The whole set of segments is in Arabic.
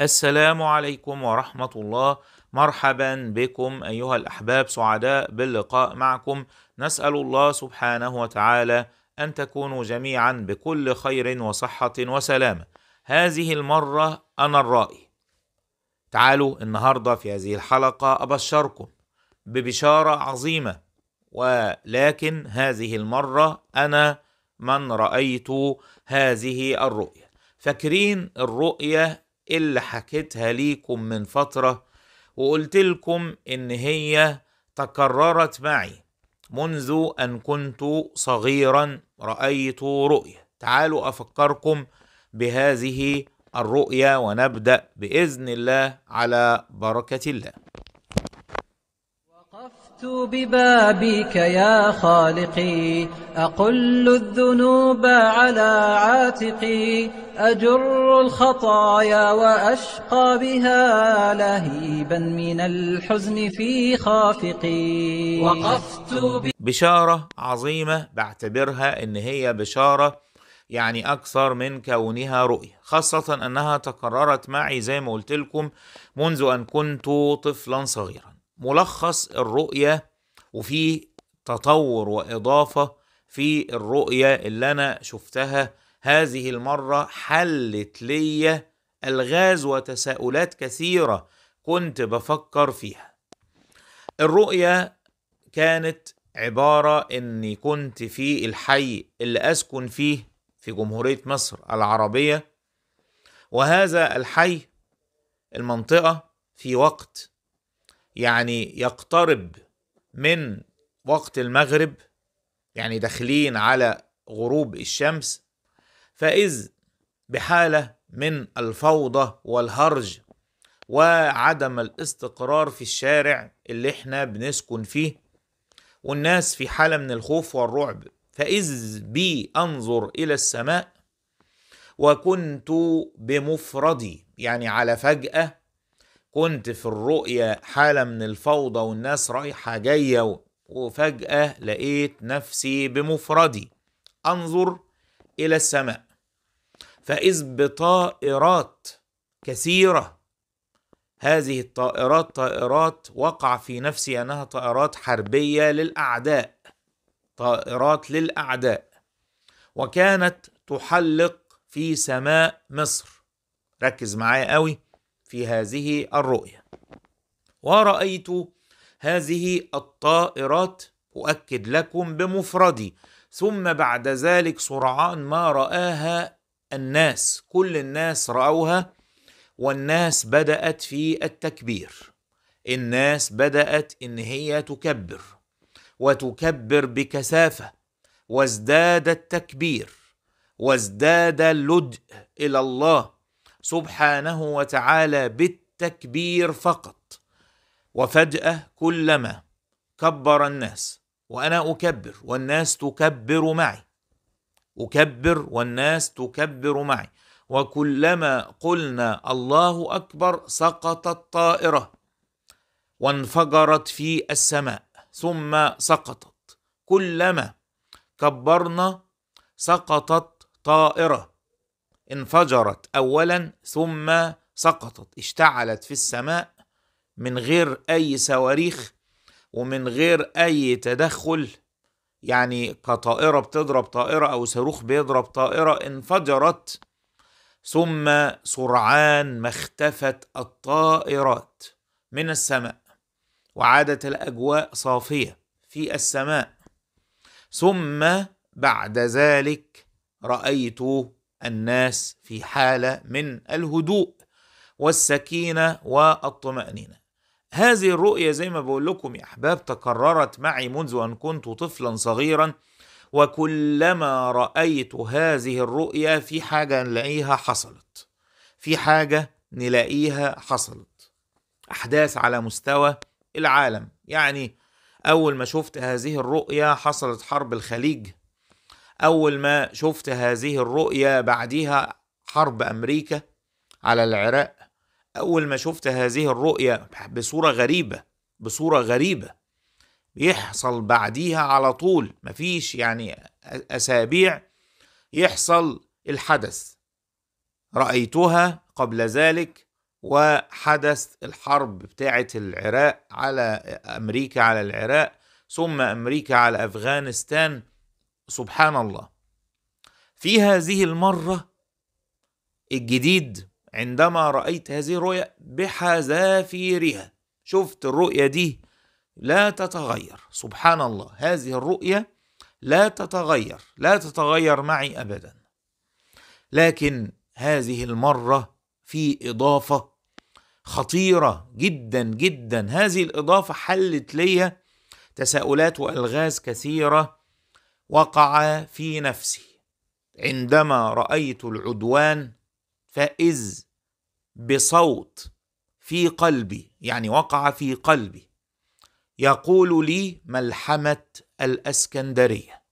السلام عليكم ورحمة الله مرحبا بكم أيها الأحباب سعداء باللقاء معكم نسأل الله سبحانه وتعالى أن تكونوا جميعا بكل خير وصحة وسلامة هذه المرة أنا الرائي تعالوا النهاردة في هذه الحلقة أبشركم ببشارة عظيمة ولكن هذه المرة أنا من رأيت هذه الرؤية فاكرين الرؤية اللي حكيتها ليكم من فترة وقلت لكم إن هي تكررت معي منذ أن كنت صغيرا رأيت رؤية تعالوا أفكركم بهذه الرؤية ونبدأ بإذن الله على بركة الله طرقت ببابك يا خالقي أقل الذنوب على عاتقي أجر الخطايا وأشقى بها لهيبا من الحزن في خافقي وقفت ب... بشارة عظيمة بعتبرها إن هي بشارة يعني أكثر من كونها رؤية خاصة أنها تكررت معي زي ما قلت لكم منذ أن كنت طفلا صغيرا ملخص الرؤية وفي تطور وإضافة في الرؤية اللي أنا شفتها هذه المرة حلت لي ألغاز وتساؤلات كثيرة كنت بفكر فيها الرؤية كانت عبارة إني كنت في الحي اللي أسكن فيه في جمهورية مصر العربية وهذا الحي المنطقة في وقت يعني يقترب من وقت المغرب يعني داخلين على غروب الشمس فإذ بحالة من الفوضى والهرج وعدم الاستقرار في الشارع اللي احنا بنسكن فيه والناس في حالة من الخوف والرعب فإذ بي أنظر إلى السماء وكنت بمفردي يعني على فجأة كنت في الرؤية حالة من الفوضى والناس رايحة جاية وفجأة لقيت نفسي بمفردي أنظر إلى السماء فإذ بطائرات كثيرة هذه الطائرات طائرات وقع في نفسي أنها طائرات حربية للأعداء طائرات للأعداء وكانت تحلق في سماء مصر ركز معايا قوي في هذه الرؤيا ورأيت هذه الطائرات أؤكد لكم بمفردي ثم بعد ذلك سرعان ما رآها الناس كل الناس رأوها والناس بدأت في التكبير الناس بدأت إن هي تكبر وتكبر بكثافة وازداد التكبير وازداد اللدء إلى الله سبحانه وتعالى بالتكبير فقط وفجاه كلما كبر الناس وانا اكبر والناس تكبر معي اكبر والناس تكبر معي وكلما قلنا الله اكبر سقطت طائره وانفجرت في السماء ثم سقطت كلما كبرنا سقطت طائره انفجرت اولا ثم سقطت اشتعلت في السماء من غير اي صواريخ ومن غير اي تدخل يعني كطائره بتضرب طائره او صاروخ بيضرب طائره انفجرت ثم سرعان ما اختفت الطائرات من السماء وعادت الاجواء صافيه في السماء ثم بعد ذلك رايت الناس في حاله من الهدوء والسكينه والطمانينه هذه الرؤيه زي ما بقول لكم يا احباب تكررت معي منذ ان كنت طفلا صغيرا وكلما رايت هذه الرؤيه في حاجه نلاقيها حصلت في حاجه نلاقيها حصلت احداث على مستوى العالم يعني اول ما شفت هذه الرؤيه حصلت حرب الخليج أول ما شفت هذه الرؤية بعدها حرب أمريكا على العراق أول ما شفت هذه الرؤية بصورة غريبة بصورة غريبة يحصل بعديها على طول مفيش يعني أسابيع يحصل الحدث رأيتها قبل ذلك وحدث الحرب بتاعة العراق على أمريكا على العراق ثم أمريكا على أفغانستان سبحان الله في هذه المرة الجديد عندما رأيت هذه الرؤيا بحذافيرها شفت الرؤية دي لا تتغير سبحان الله هذه الرؤية لا تتغير لا تتغير معي أبدا لكن هذه المرة في إضافة خطيرة جدا جدا هذه الإضافة حلت لي تساؤلات وألغاز كثيرة وقع في نفسي عندما رايت العدوان فاذ بصوت في قلبي يعني وقع في قلبي يقول لي ملحمه الاسكندريه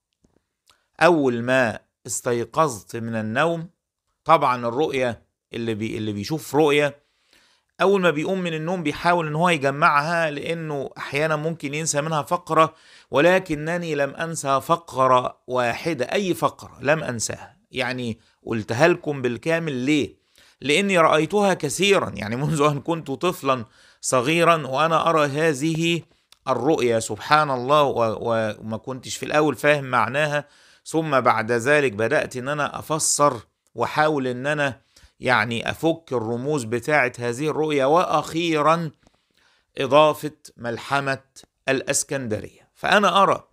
اول ما استيقظت من النوم طبعا الرؤيه اللي بي اللي بيشوف رؤيه اول ما بيقوم من النوم بيحاول ان هو يجمعها لانه احيانا ممكن ينسى منها فقره ولكنني لم انسى فقره واحده اي فقره لم انساها يعني قلتها لكم بالكامل ليه لاني رايتها كثيرا يعني منذ ان كنت طفلا صغيرا وانا ارى هذه الرؤيا سبحان الله وما كنتش في الاول فاهم معناها ثم بعد ذلك بدات ان انا افسر واحاول ان انا يعني افك الرموز بتاعه هذه الرؤيه واخيرا اضافه ملحمه الاسكندريه فانا ارى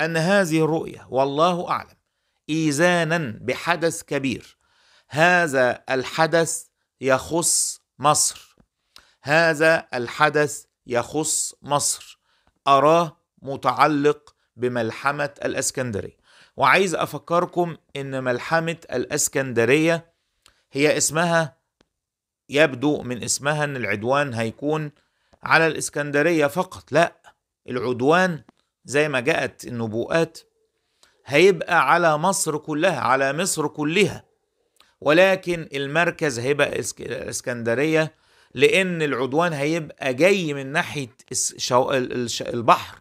ان هذه الرؤيه والله اعلم ايزانا بحدث كبير هذا الحدث يخص مصر هذا الحدث يخص مصر اراه متعلق بملحمه الاسكندريه وعايز افكركم ان ملحمه الاسكندريه هي اسمها يبدو من اسمها ان العدوان هيكون على الاسكندريه فقط لا العدوان زي ما جاءت النبوءات هيبقى على مصر كلها على مصر كلها ولكن المركز هيبقى الاسكندريه لان العدوان هيبقى جاي من ناحيه البحر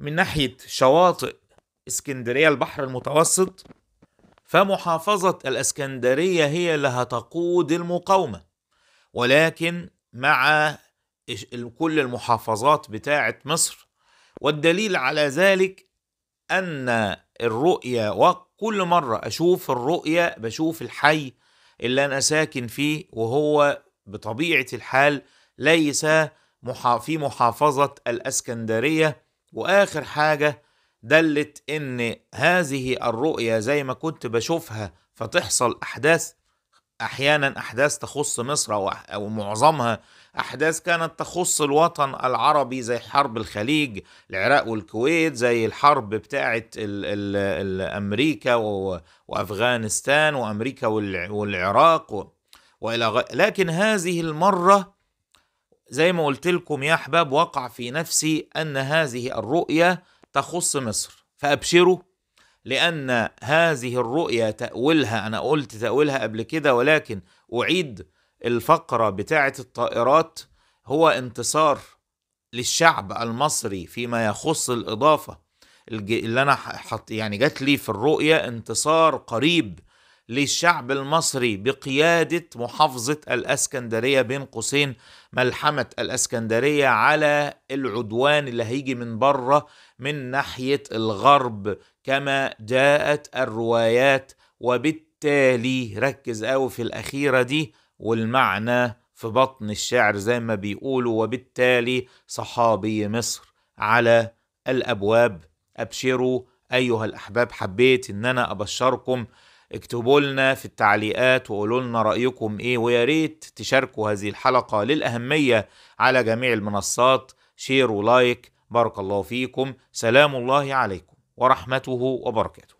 من ناحيه شواطئ اسكندريه البحر المتوسط فمحافظة الاسكندرية هي اللي هتقود المقاومة ولكن مع كل المحافظات بتاعة مصر والدليل على ذلك أن الرؤية وكل مرة أشوف الرؤية بشوف الحي اللي أنا ساكن فيه وهو بطبيعة الحال ليس في محافظة الأسكندرية وآخر حاجة دلت ان هذه الرؤيه زي ما كنت بشوفها فتحصل احداث احيانا احداث تخص مصر او, أو معظمها احداث كانت تخص الوطن العربي زي حرب الخليج العراق والكويت زي الحرب بتاعه ال ال امريكا وافغانستان وامريكا والعراق والى غ... لكن هذه المره زي ما قلت لكم يا احباب وقع في نفسي ان هذه الرؤيه تخص مصر فأبشروا لأن هذه الرؤية تأويلها أنا قلت تأويلها قبل كده ولكن أعيد الفقرة بتاعة الطائرات هو انتصار للشعب المصري فيما يخص الإضافة اللي أنا حط يعني جات لي في الرؤية انتصار قريب للشعب المصري بقيادة محافظة الأسكندرية بين قوسين ملحمة الأسكندرية على العدوان اللي هيجي من بره من ناحية الغرب كما جاءت الروايات وبالتالي ركز قوي في الأخيرة دي والمعنى في بطن الشعر زي ما بيقولوا وبالتالي صحابي مصر على الأبواب أبشروا أيها الأحباب حبيت إن أنا أبشركم اكتبوا لنا في التعليقات وقولوا لنا رأيكم ايه ويا ريت تشاركوا هذه الحلقة للأهمية على جميع المنصات شير ولايك بارك الله فيكم سلام الله عليكم ورحمته وبركاته